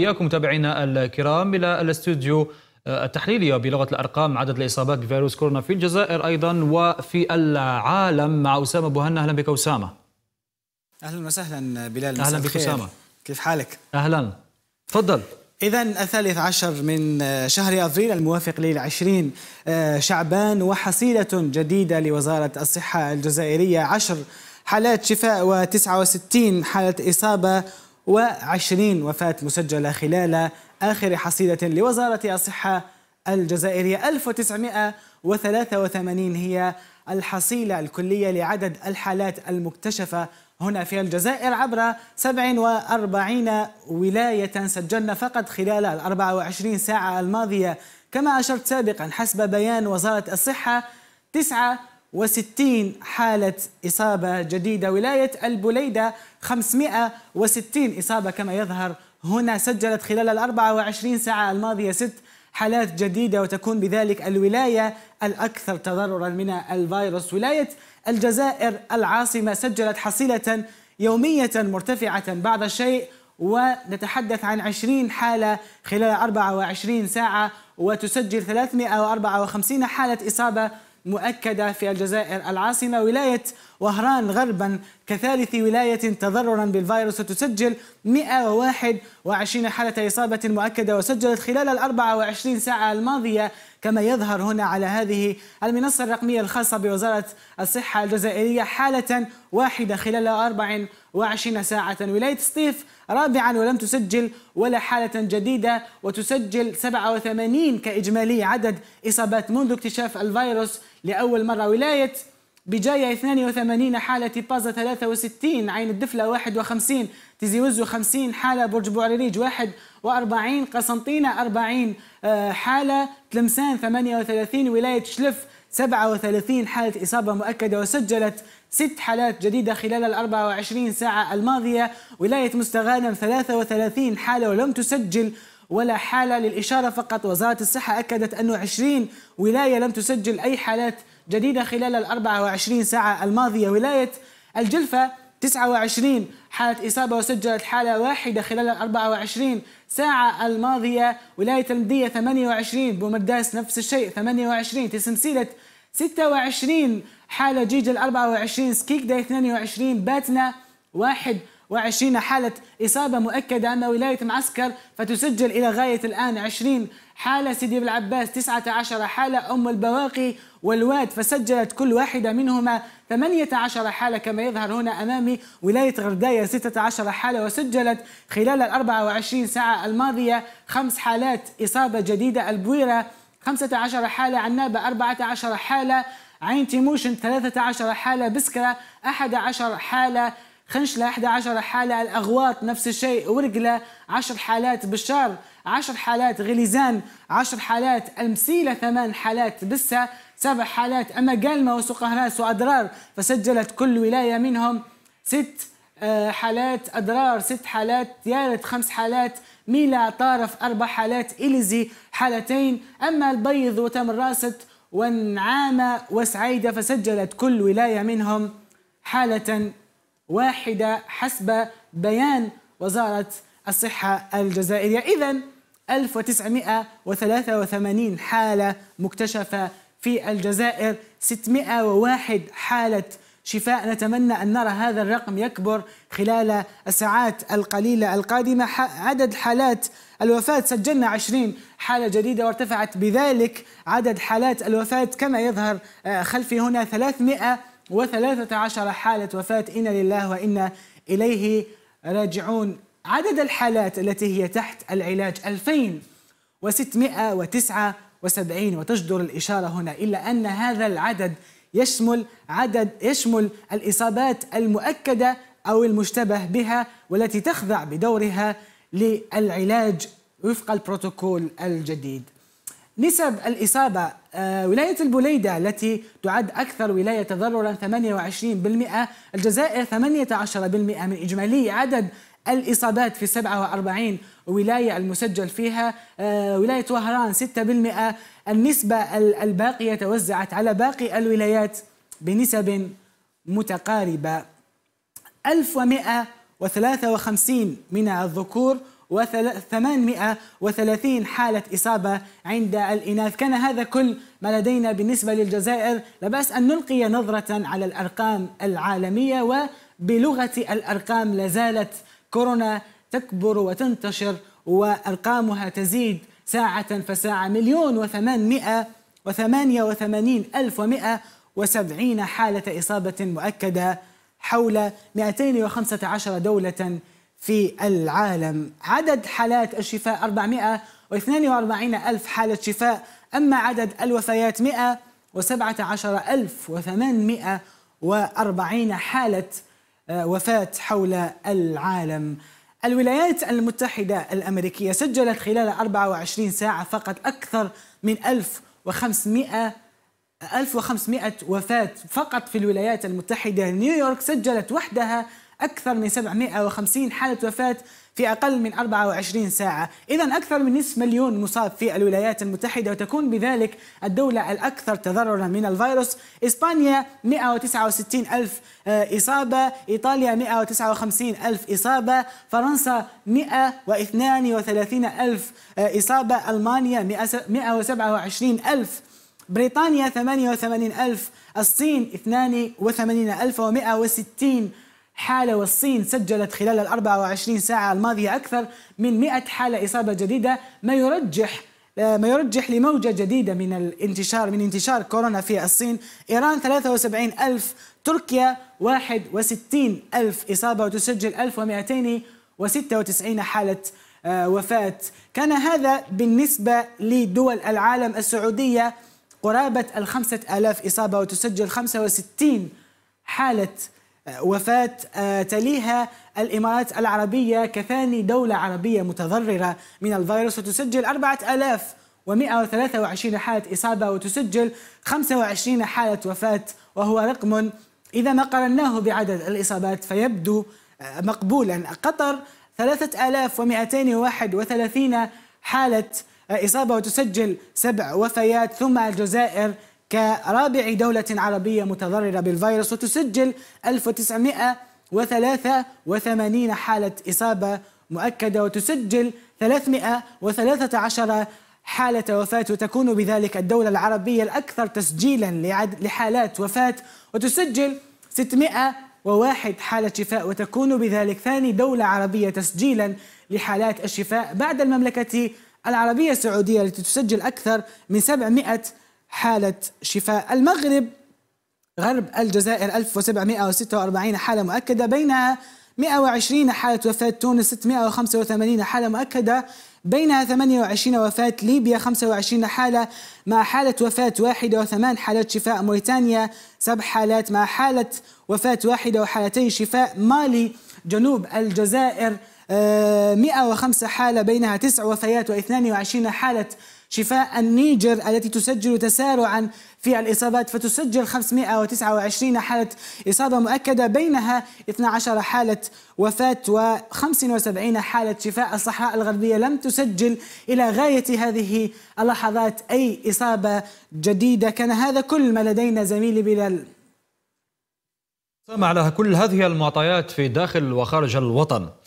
وإياكم متابعينا الكرام إلى الاستوديو آه، التحليلي بلغة الأرقام عدد الإصابات بفيروس كورونا في الجزائر أيضا وفي العالم مع أسامة بوهنا أهلا بك أسامة أهلا وسهلا بلال أهلا بك أسامة كيف حالك؟ أهلا تفضل إذا الثالث عشر من آه، شهر أبريل الموافق للعشرين آه، شعبان وحصيلة جديدة لوزارة الصحة الجزائرية عشر حالات شفاء و69 حالة إصابة وعشرين وفاة مسجلة خلال آخر حصيلة لوزارة الصحة الجزائرية 1983 هي الحصيلة الكلية لعدد الحالات المكتشفة هنا في الجزائر عبر 47 ولاية سجلنا فقط خلال ال 24 ساعة الماضية كما أشرت سابقا حسب بيان وزارة الصحة تسعة 560 حالة إصابة جديدة ولاية البليدة 560 إصابة كما يظهر هنا سجلت خلال ال 24 ساعة الماضية ست حالات جديدة وتكون بذلك الولاية الأكثر تضررا من الفيروس ولاية الجزائر العاصمة سجلت حصيلة يومية مرتفعة بعض الشيء ونتحدث عن 20 حالة خلال 24 ساعة وتسجل 354 حالة إصابة مؤكدة في الجزائر العاصمة ولاية وهران غربا كثالث ولاية تضررا بالفيروس وتسجل 121 حالة إصابة مؤكدة وسجلت خلال ال 24 ساعة الماضية كما يظهر هنا على هذه المنصة الرقمية الخاصة بوزارة الصحة الجزائرية حالة واحدة خلال 24 ساعة ولاية سطيف رابعا ولم تسجل ولا حالة جديدة وتسجل 87 كإجمالي عدد إصابات منذ اكتشاف الفيروس لأول مرة ولاية بجاية 82 حالة بازا 63 عين الدفلة 51 تيزي وزو 50 حالة برج بوعريريج 41 قسنطينة 40 آه، حالة تلمسان 38 ولاية شلف 37 حالة إصابة مؤكدة وسجلت ست حالات جديدة خلال ال 24 ساعة الماضية ولاية مستغانم 33 حالة ولم تسجل ولا حالة للإشارة فقط وزارة الصحة أكدت أنه 20 ولاية لم تسجل أي حالات جديدة خلال ال 24 ساعة الماضية ولاية الجلفة 29 حالة إصابة وسجلت حالة واحدة خلال ال 24 ساعة الماضية ولاية المدية 28 بومرداس نفس الشيء 28 تسمسيلة 26 حالة جيجل 24 سكيكدا 22 باتنا 21 حالة إصابة مؤكدة أما ولاية معسكر فتسجل إلى غاية الآن 20 حالة سيدي بالعباس العباس 19 حالة أم البواقي والواد فسجلت كل واحدة منهما 18 حالة كما يظهر هنا أمامي ولاية غرداية 16 حالة وسجلت خلال ال 24 ساعة الماضية خمس حالات إصابة جديدة البويرة 15 حالة عنابة 14 حالة عين تيموشن 13 حالة بسكرة 11 حالة خنشلة 11 حالة الأغواط نفس الشيء ورقلة 10 حالات بشار 10 حالات غليزان 10 حالات المسيلة ثمان حالات بسة سبع حالات أما قلمة وسقهراس وأدرار فسجلت كل ولاية منهم ست آه، حالات أدرار ست حالات يارد خمس حالات ميلا طارف أربع حالات إليزي حالتين أما البيض وتم ونعامة والنعامة وسعيدة فسجلت كل ولاية منهم حالة واحدة حسب بيان وزارة الصحة الجزائرية إذا 1983 حالة مكتشفة في الجزائر 601 حالة شفاء نتمنى أن نرى هذا الرقم يكبر خلال الساعات القليلة القادمة عدد حالات الوفاة سجلنا 20 حالة جديدة وارتفعت بذلك عدد حالات الوفاة كما يظهر آه، خلفي هنا 313 حالة وفاة إنا لله وإنا إليه راجعون عدد الحالات التي هي تحت العلاج 2679 وتجدر الإشارة هنا إلا أن هذا العدد يشمل عدد يشمل الإصابات المؤكدة أو المشتبه بها والتي تخضع بدورها للعلاج وفق البروتوكول الجديد نسب الإصابة آه، ولاية البليدة التي تعد أكثر ولاية تضررا 28% الجزائر 18% من إجمالي عدد الإصابات في 47 ولاية المسجل فيها آه، ولاية وهران 6% النسبة الباقية توزعت على باقي الولايات بنسب متقاربة 1153 من الذكور و830 حالة إصابة عند الإناث كان هذا كل ما لدينا بالنسبة للجزائر لبأس أن نلقي نظرة على الأرقام العالمية وبلغة الأرقام لازالت كورونا تكبر وتنتشر وأرقامها تزيد ساعة فساعة مليون وثمانمائة وثمانية وثمانين ألف ومائة وسبعين حالة إصابة مؤكدة حول 215 دولة في العالم عدد حالات الشفاء 442 ألف حالة شفاء أما عدد الوفيات 117,840 حالة آه، وفاة حول العالم الولايات المتحدة الأمريكية سجلت خلال 24 ساعة فقط أكثر من 1500 1500 وفاة فقط في الولايات المتحدة نيويورك سجلت وحدها أكثر من 750 حالة وفاة في أقل من 24 ساعة إذا أكثر من نصف مليون مصاب في الولايات المتحدة وتكون بذلك الدولة الأكثر تضررا من الفيروس إسبانيا 169 ألف آه، إصابة إيطاليا 159 ألف إصابة فرنسا 132 ألف آه، إصابة ألمانيا 127 ألف بريطانيا 88 ألف الصين 82 ألف و160 حالة والصين سجلت خلال ال 24 ساعة الماضية أكثر من 100 حالة إصابة جديدة ما يرجح ما يرجح لموجة جديدة من الانتشار من انتشار كورونا في الصين إيران 73 ألف تركيا 61 ألف إصابة وتسجل 1296 حالة آه، وفاة كان هذا بالنسبة لدول العالم السعودية قرابة الخمسة آلاف إصابة وتسجل 65 حالة وفاة آه، تليها الإمارات العربية كثاني دولة عربية متضررة من الفيروس وتسجل 4123 حالة إصابة وتسجل 25 حالة وفاة وهو رقم إذا ما قرناه بعدد الإصابات فيبدو آه، مقبولا قطر 3231 حالة آه، إصابة وتسجل سبع وفيات ثم الجزائر كرابع دولة عربية متضررة بالفيروس وتسجل 1983 حالة إصابة مؤكدة وتسجل 313 حالة وفاة وتكون بذلك الدولة العربية الأكثر تسجيلا لحالات وفاة وتسجل 601 حالة شفاء وتكون بذلك ثاني دولة عربية تسجيلا لحالات الشفاء بعد المملكة العربية السعودية التي تسجل أكثر من 700 حالة شفاء المغرب غرب الجزائر 1746 حالة مؤكدة بينها 120 حالة وفاة تونس 685 حالة مؤكدة بينها 28 وفاة ليبيا 25 حالة مع حالة وفاة واحدة وثمان حالات شفاء موريتانيا سبع حالات مع حالة وفاة واحدة وحالتين شفاء مالي جنوب الجزائر 105 آه، حالة بينها تسع وفيات و22 حالة شفاء النيجر التي تسجل تسارعا في الإصابات فتسجل 529 حالة إصابة مؤكدة بينها 12 حالة وفاة و75 حالة شفاء الصحراء الغربية لم تسجل إلى غاية هذه اللحظات أي إصابة جديدة كان هذا كل ما لدينا زميلي بلال سمع لها كل هذه المعطيات في داخل وخارج الوطن